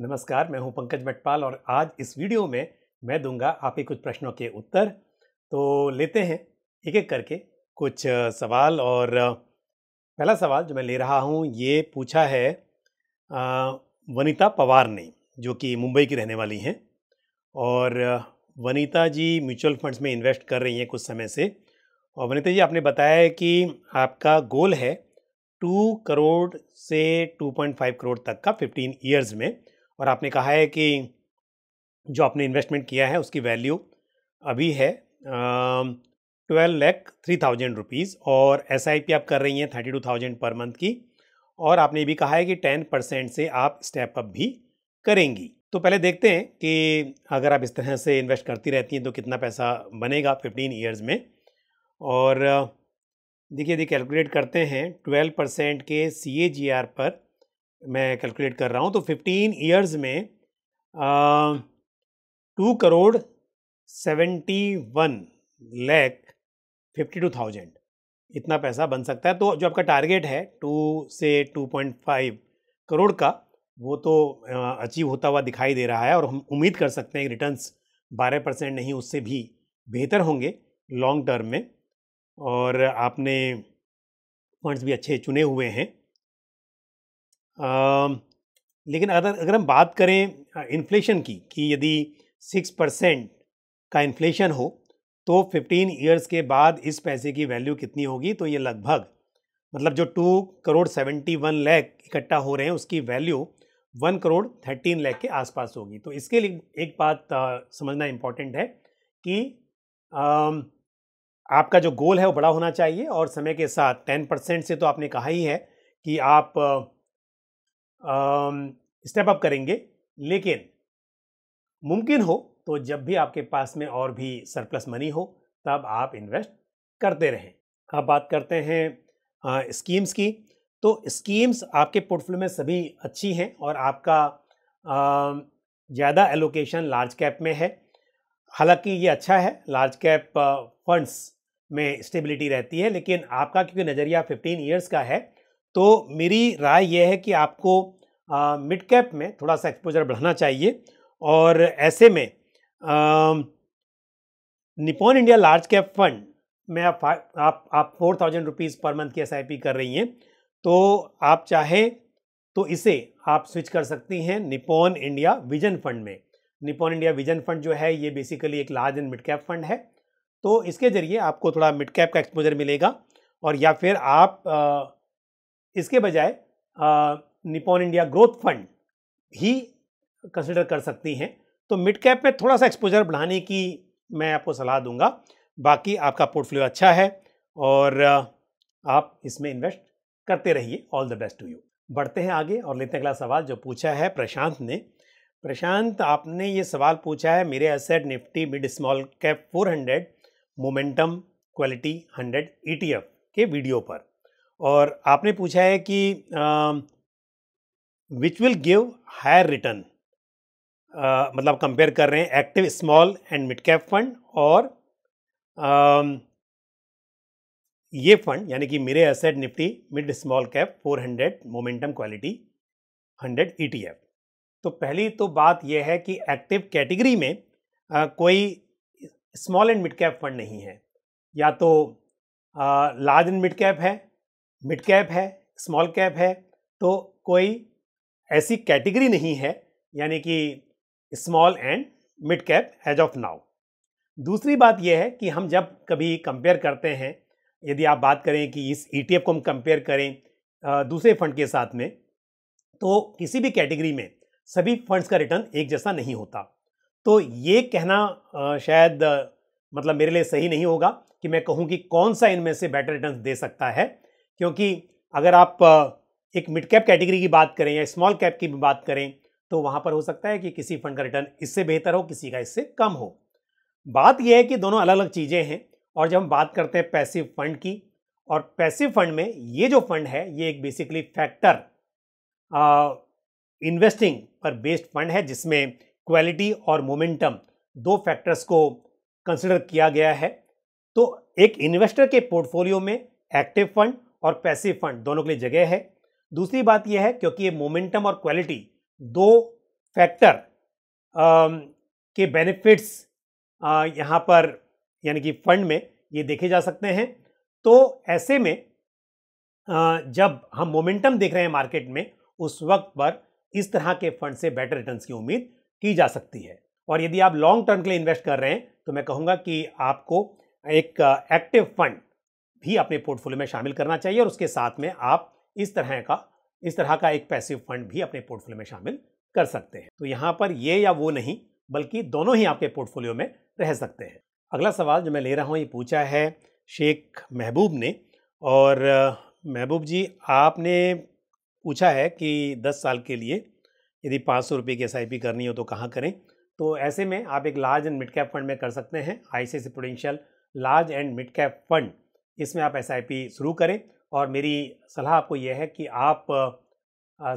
नमस्कार मैं हूं पंकज मटपाल और आज इस वीडियो में मैं दूंगा आपके कुछ प्रश्नों के उत्तर तो लेते हैं एक एक करके कुछ सवाल और पहला सवाल जो मैं ले रहा हूं ये पूछा है वनिता पवार ने जो कि मुंबई की रहने वाली हैं और वनिता जी म्यूचुअल फंड्स में इन्वेस्ट कर रही हैं कुछ समय से और वनिता जी आपने बताया कि आपका गोल है टू करोड़ से टू पॉइंट फाइव करोड़ तक का फिफ्टीन ईयर्स में और आपने कहा है कि जो आपने इन्वेस्टमेंट किया है उसकी वैल्यू अभी है twelve lakh three thousand rupees और एस आई पी आप कर रही हैं thirty two thousand per month की और आपने भी कहा है कि टेन परसेंट से आप स्टेप अप भी करेंगी तो पहले देखते हैं कि अगर आप इस तरह से इन्वेस्ट करती रहती हैं तो कितना पैसा बनेगा फिफ्टीन ईयर्स में और देखिए यदि कैलकुलेट करते हैं ट्वेल्व परसेंट के सी ए जी आर पर मैं कैलकुलेट कर रहा हूँ तो फिफ्टीन ईयर्स में two crore seventy one lakh fifty two thousand इतना पैसा बन सकता है तो जो आपका टारगेट है टू से टू पॉइंट फाइव करोड़ का वो तो अचीव होता हुआ दिखाई दे रहा है और हम उम्मीद कर सकते हैं कि रिटर्न्स बारह परसेंट नहीं उससे भी बेहतर होंगे लॉन्ग टर्म में और आपने फंड्स भी अच्छे चुने हुए हैं लेकिन अगर अगर हम बात करें इन्फ्लेशन की कि यदि सिक्स परसेंट का इन्फ्लेशन हो तो फिफ्टीन ईयर्स के बाद इस पैसे की वैल्यू कितनी होगी तो ये लगभग मतलब जो two crore seventy one lakh इकट्ठा हो रहे हैं उसकी value one crore thirteen lakh के आसपास होगी तो इसके लिए एक बात आ, समझना इम्पॉर्टेंट है कि आ, आपका जो गोल है वो बड़ा होना चाहिए और समय के साथ टेन परसेंट से तो आपने कहा ही है कि आप स्टेप अप करेंगे लेकिन मुमकिन हो तो जब भी आपके पास में और भी सरप्लस मनी हो तब आप इन्वेस्ट करते रहें अब बात करते हैं स्कीम्स की तो स्कीम्स आपके पोर्टफोलियो में सभी अच्छी हैं और आपका ज़्यादा एलोकेशन लार्ज कैप में है हालांकि ये अच्छा है लार्ज कैप फंड्स में स्टेबिलिटी रहती है लेकिन आपका क्योंकि नज़रिया 15 इयर्स का है तो मेरी राय यह है कि आपको मिड कैप में थोड़ा सा एक्सपोजर बढ़ाना चाहिए और ऐसे में Nippon India large cap fund में आप आप आप four thousand rupees per month की एस कर रही हैं तो आप चाहें तो इसे आप स्विच कर सकती हैं निपॉन इंडिया विजन फंड में निपॉन इंडिया विजन फंड जो है ये बेसिकली एक large and mid cap fund है तो इसके ज़रिए आपको थोड़ा मिड कैप का एक्सपोजर मिलेगा और या फिर आप आ, इसके बजाय निपोन इंडिया ग्रोथ फंड ही कंसिडर कर सकती हैं तो मिड कैप में थोड़ा सा एक्सपोजर बढ़ाने की मैं आपको सलाह दूंगा बाकी आपका पोर्टफोलियो अच्छा है और आप इसमें इन्वेस्ट करते रहिए all the best to you बढ़ते हैं आगे और लेते हैं अगला सवाल जो पूछा है प्रशांत ने प्रशांत आपने ये सवाल पूछा है Mirae asset Nifty mid small cap 400 momentum quality 100 ETF के वीडियो पर और आपने पूछा है कि which will give higher return मतलब कंपेयर कर रहे हैं active small and mid cap fund और uh, ये फंड यानी कि Mirae asset Nifty mid small cap 400 momentum quality 100 ETF तो पहली तो बात यह है कि एक्टिव कैटेगरी में uh, कोई small and mid cap fund नहीं है या तो लार्ज एंड मिड कैप है मिड कैप है स्मॉल कैप है तो कोई ऐसी कैटेगरी नहीं है यानी कि small and mid cap as of now दूसरी बात यह है कि हम जब कभी कंपेयर करते हैं यदि आप बात करें कि इस ई e को हम कंपेयर करें दूसरे फंड के साथ में तो किसी भी कैटेगरी में सभी फंड्स का रिटर्न एक जैसा नहीं होता तो ये कहना शायद मतलब मेरे लिए सही नहीं होगा कि मैं कहूँ कि कौन सा इनमें से बेटर रिटर्न दे सकता है क्योंकि अगर आप एक मिड कैप कैटेगरी की बात करें या स्मॉल कैप की भी बात करें तो वहाँ पर हो सकता है कि किसी फंड का रिटर्न इससे बेहतर हो किसी का इससे कम हो बात यह है कि दोनों अलग अलग चीज़ें हैं और जब हम बात करते हैं पैसिव फंड की और पैसिव फंड में ये जो फंड है ये एक बेसिकली फैक्टर इन्वेस्टिंग पर बेस्ड फंड है जिसमें क्वालिटी और मोमेंटम दो फैक्टर्स को कंसिडर किया गया है तो एक इन्वेस्टर के पोर्टफोलियो में एक्टिव फंड और पैसिव फंड दोनों के लिए जगह है दूसरी बात यह है क्योंकि ये मोमेंटम और क्वालिटी दो फैक्टर के बेनिफिट्स यहाँ पर यानी कि फंड में ये देखे जा सकते हैं तो ऐसे में आ, जब हम मोमेंटम देख रहे हैं मार्केट में उस वक्त पर इस तरह के फंड से बेटर रिटर्न्स की उम्मीद की जा सकती है और यदि आप लॉन्ग टर्म के लिए इन्वेस्ट कर रहे हैं तो मैं कहूँगा कि आपको एक एक्टिव फंड भी अपने पोर्टफोलियो में शामिल करना चाहिए और उसके साथ में आप इस तरह का इस तरह का एक पैसिव फंड भी अपने पोर्टफोलियो में शामिल कर सकते हैं तो यहाँ पर ये या वो नहीं बल्कि दोनों ही आपके पोर्टफोलियो में रह सकते हैं अगला सवाल जो मैं ले रहा हूँ ये पूछा है शेख महबूब ने और महबूब जी आपने पूछा है कि 10 साल के लिए यदि पाँच सौ रुपये की एस करनी हो तो कहाँ करें तो ऐसे में आप एक large and mid cap fund में कर सकते हैं I C Prudential large and mid cap fund इसमें आप एस शुरू करें और मेरी सलाह आपको यह है कि आप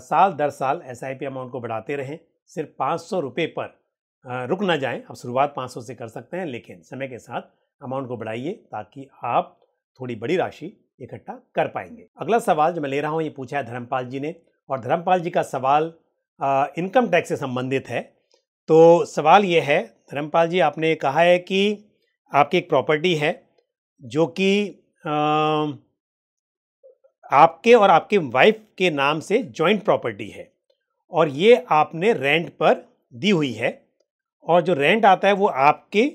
साल दर साल एस अमाउंट को बढ़ाते रहें सिर्फ पाँच सौ रुपये पर रुक ना जाएं आप शुरुआत पाँच सौ से कर सकते हैं लेकिन समय के साथ अमाउंट को बढ़ाइए ताकि आप थोड़ी बड़ी राशि इकट्ठा कर पाएंगे अगला सवाल जो मैं ले रहा हूँ ये पूछा है धर्मपाल जी ने और धर्मपाल जी का सवाल इनकम टैक्स से संबंधित है तो सवाल ये है धर्मपाल जी आपने कहा है कि आपकी एक प्रॉपर्टी है जो कि आपके और आपके वाइफ के नाम से जॉइंट प्रॉपर्टी है और ये आपने रेंट पर दी हुई है और जो रेंट आता है वो आपके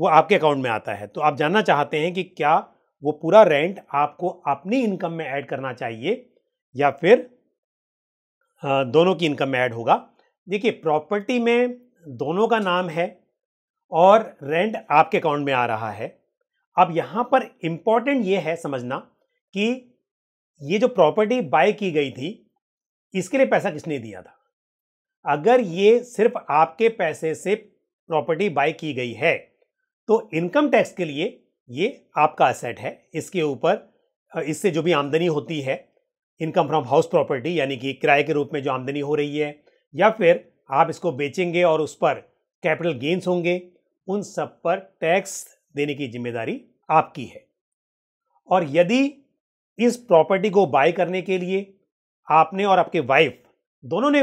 वो आपके अकाउंट में आता है तो आप जानना चाहते हैं कि क्या वो पूरा रेंट आपको अपनी इनकम में ऐड करना चाहिए या फिर दोनों की इनकम में ऐड होगा देखिए प्रॉपर्टी में दोनों का नाम है और रेंट आपके अकाउंट में आ रहा है अब यहाँ पर इम्पॉर्टेंट ये है समझना कि ये जो प्रॉपर्टी बाय की गई थी इसके लिए पैसा किसने दिया था अगर ये सिर्फ आपके पैसे से प्रॉपर्टी बाय की गई है तो इनकम टैक्स के लिए ये आपका असेट है इसके ऊपर इससे जो भी आमदनी होती है इनकम फ्रॉम हाउस प्रॉपर्टी यानी कि किराए के रूप में जो आमदनी हो रही है या फिर आप इसको बेचेंगे और उस पर कैपिटल गेंस होंगे उन सब पर टैक्स देने की जिम्मेदारी आपकी है और यदि इस प्रॉपर्टी को बाय करने के लिए आपने और आपके वाइफ दोनों ने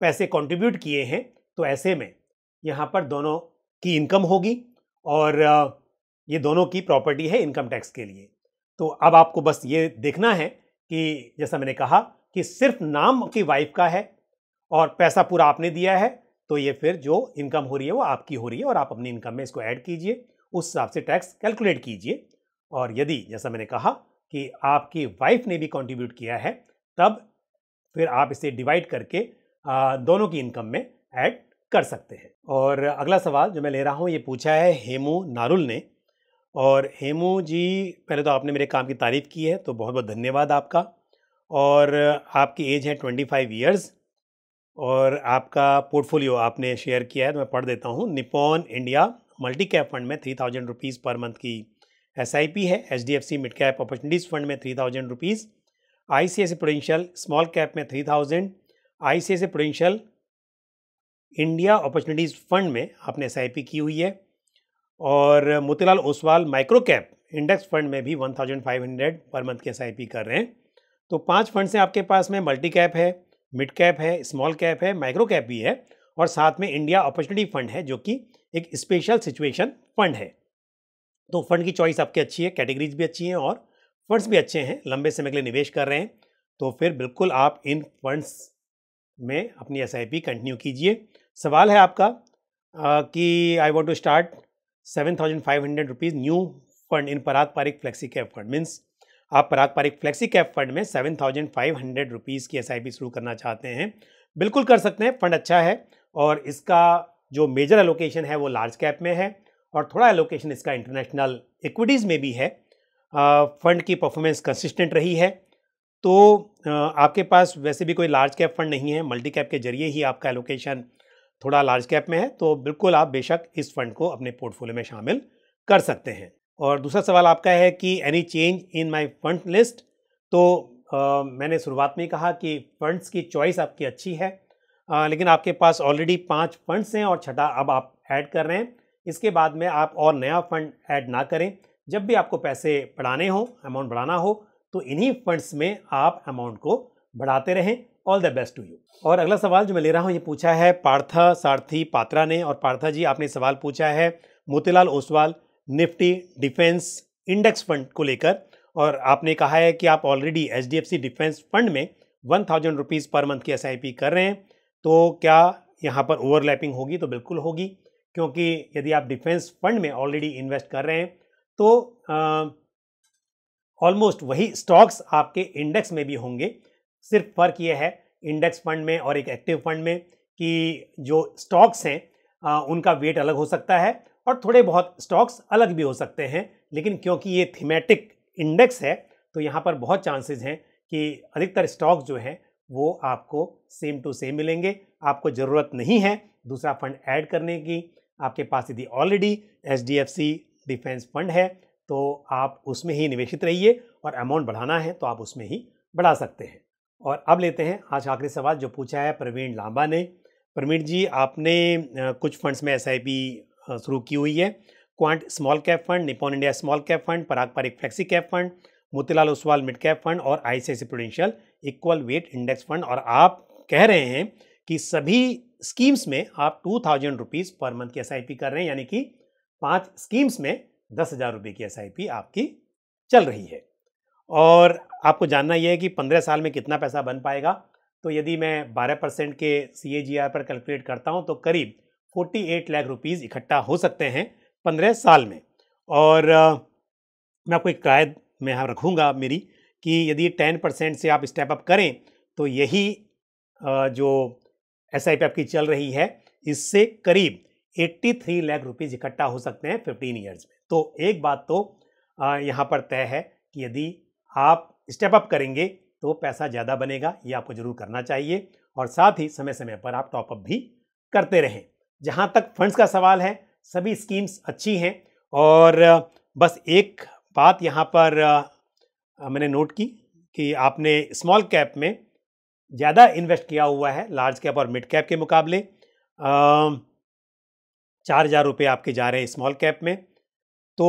पैसे कंट्रीब्यूट किए हैं तो ऐसे में यहाँ पर दोनों की इनकम होगी और ये दोनों की प्रॉपर्टी है इनकम टैक्स के लिए तो अब आपको बस ये देखना है कि जैसा मैंने कहा कि सिर्फ नाम की वाइफ का है और पैसा पूरा आपने दिया है तो ये फिर जो इनकम हो रही है वो आपकी हो रही है और आप अपनी इनकम में इसको ऐड कीजिए उस हिसाब से टैक्स कैलकुलेट कीजिए और यदि जैसा मैंने कहा कि आपकी वाइफ ने भी कंट्रीब्यूट किया है तब फिर आप इसे डिवाइड करके दोनों की इनकम में ऐड कर सकते हैं और अगला सवाल जो मैं ले रहा हूँ ये पूछा है हेमू नारुल ने और हेमू जी पहले तो आपने मेरे काम की तारीफ़ की है तो बहुत बहुत धन्यवाद आपका और आपकी एज है ट्वेंटी फाइव ईयर्स और आपका पोर्टफोलियो आपने शेयर किया है तो मैं पढ़ देता हूँ Nippon India multi cap fund में three thousand rupees per month की एस आई पी है H D F C mid cap opportunities fund में three thousand rupees I C S Prudential small cap में three thousand I C S Prudential India opportunities fund में आपने S I P की हुई है और Motilal Oswal micro cap index fund में भी वन थाउजेंड फाइव हंड्रेड पर मंथ की एस आई पी कर रहे हैं तो पाँच फंड्स हैं आपके पास में मल्टी कैप है मिड कैप है स्मॉल कैप है माइक्रो कैप भी है और साथ में इंडिया अपॉर्चुनिटी फंड है जो कि एक स्पेशल सिचुएशन फंड है तो फंड की चॉइस आपकी अच्छी है कैटेगरीज भी अच्छी हैं और फंड्स भी अच्छे हैं लंबे समय के लिए निवेश कर रहे हैं तो फिर बिल्कुल आप इन फंड्स में अपनी एस कंटिन्यू कीजिए सवाल है आपका आ, कि I want to start seven thousand five hundred rupees new fund in Parag Parikh flexi cap fund means आप Parag Parikh flexi cap fund में seven thousand five hundred rupees की एस शुरू करना चाहते हैं बिल्कुल कर सकते हैं फंड अच्छा है और इसका जो मेजर एलोकेशन है वो लार्ज कैप में है और थोड़ा एलोकेशन इसका इंटरनेशनल इक्विटीज़ में भी है फ़ंड की परफॉर्मेंस कंसिस्टेंट रही है तो आपके पास वैसे भी कोई लार्ज कैप फंड नहीं है मल्टी कैप के जरिए ही आपका एलोकेशन थोड़ा लार्ज कैप में है तो बिल्कुल आप बेशक इस फंड को अपने पोर्टफोलियो में शामिल कर सकते हैं और दूसरा सवाल आपका है कि any change in my fund list तो आ, मैंने शुरुआत में कहा कि फंड्स की चॉइस आपकी अच्छी है आ, लेकिन आपके पास ऑलरेडी पाँच फंड्स हैं और छठा अब आप ऐड कर रहे हैं इसके बाद में आप और नया फंड ऐड ना करें जब भी आपको पैसे बढ़ाने हो अमाउंट बढ़ाना हो तो इन्हीं फंड्स में आप अमाउंट को बढ़ाते रहें all the best to you और अगला सवाल जो मैं ले रहा हूँ ये पूछा है पार्था सारथी पात्रा ने और पार्था जी आपने सवाल पूछा है Motilal Oswal Nifty defence index fund को लेकर और आपने कहा है कि आप ऑलरेडी एच डिफेंस फंड में one thousand rupees per month की एस कर रहे हैं तो क्या यहाँ पर ओवरलैपिंग होगी तो बिल्कुल होगी क्योंकि यदि आप डिफेंस फंड में ऑलरेडी इन्वेस्ट कर रहे हैं तो ऑलमोस्ट वही स्टॉक्स आपके इंडेक्स में भी होंगे सिर्फ फ़र्क यह है इंडेक्स फंड में और एक एक्टिव फंड में कि जो स्टॉक्स हैं आ, उनका वेट अलग हो सकता है और थोड़े बहुत स्टॉक्स अलग भी हो सकते हैं लेकिन क्योंकि ये थीमेटिक इंडेक्स है तो यहाँ पर बहुत चांसेस हैं कि अधिकतर स्टॉक्स जो हैं वो आपको सेम टू सेम मिलेंगे आपको ज़रूरत नहीं है दूसरा फंड ऐड करने की आपके पास यदि ऑलरेडी एच डिफेंस फंड है तो आप उसमें ही निवेशित रहिए और अमाउंट बढ़ाना है तो आप उसमें ही बढ़ा सकते हैं और अब लेते हैं आज आखिरी सवाल जो पूछा है प्रवीण लांबा ने प्रवीण जी आपने कुछ फंड्स में एस शुरू की हुई है quant small cap fund Nippon India small cap fund Parag Parikh flexi cap fund Motilal Oswal mid cap fund और ICICI Prudential equal weight index fund और आप कह रहे हैं कि सभी स्कीम्स में आप two thousand rupees per month की एस कर रहे हैं यानी कि पांच स्कीम्स में दस हज़ार रुपये की एस आपकी चल रही है और आपको जानना यह है कि पंद्रह साल में कितना पैसा बन पाएगा तो यदि मैं बारह परसेंट के सी पर कैलकुलेट करता हूँ तो करीब फोर्टी एट लाख रुपीज़ इकट्ठा हो सकते हैं पंद्रह साल में और मैं आपको एक किराया मैं यहाँ रखूँगा मेरी कि यदि टेन परसेंट से आप स्टेप अप करें तो यही जो एस आई पी आपकी चल रही है इससे करीब एट्टी थ्री लैख रुपीज़ इकट्ठा हो सकते हैं फिफ्टीन ईयर्स में तो एक बात तो यहाँ पर तय है कि यदि आप स्टेप अप करेंगे तो पैसा ज़्यादा बनेगा ये आपको ज़रूर करना चाहिए और साथ ही समय समय पर आप टॉपअप भी करते रहें जहाँ तक फंड्स का सवाल है सभी स्कीम्स अच्छी हैं और बस एक बात यहाँ पर आ, मैंने नोट की कि आपने स्मॉल कैप में ज़्यादा इन्वेस्ट किया हुआ है लार्ज कैप और मिड कैप के मुकाबले चार हज़ार रुपये आपके जा रहे हैं स्मॉल कैप में तो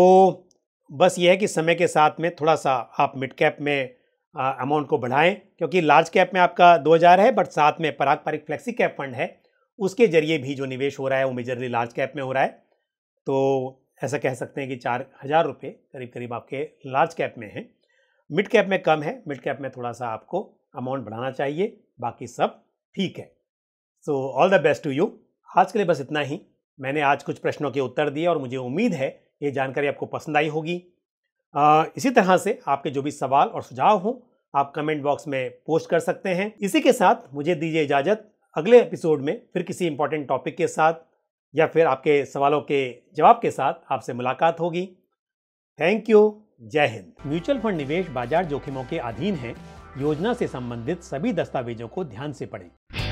बस ये है कि समय के साथ में थोड़ा सा आप मिड कैप में अमाउंट को बढ़ाएं क्योंकि लार्ज कैप में आपका दो हज़ार है बट साथ में Parag Parikh flexi cap fund है उसके जरिए भी जो निवेश हो रहा है वो मेजरली लार्ज कैप में हो रहा है तो ऐसा कह सकते हैं कि चार हज़ार रुपये करीब करीब आपके लार्ज कैप में हैं मिड कैप में कम है मिड कैप में थोड़ा सा आपको अमाउंट बढ़ाना चाहिए बाकी सब ठीक है so all the best to you आज के लिए बस इतना ही मैंने आज कुछ प्रश्नों के उत्तर दिए और मुझे उम्मीद है ये जानकारी आपको पसंद आई होगी आ, इसी तरह से आपके जो भी सवाल और सुझाव हों आप कमेंट बॉक्स में पोस्ट कर सकते हैं इसी के साथ मुझे दीजिए इजाज़त अगले एपिसोड में फिर किसी इंपॉर्टेंट टॉपिक के साथ या फिर आपके सवालों के जवाब के साथ आपसे मुलाकात होगी थैंक यू जय हिंद म्यूचुअल फंड निवेश बाजार जोखिमों के अधीन है योजना से संबंधित सभी दस्तावेजों को ध्यान से पढ़ें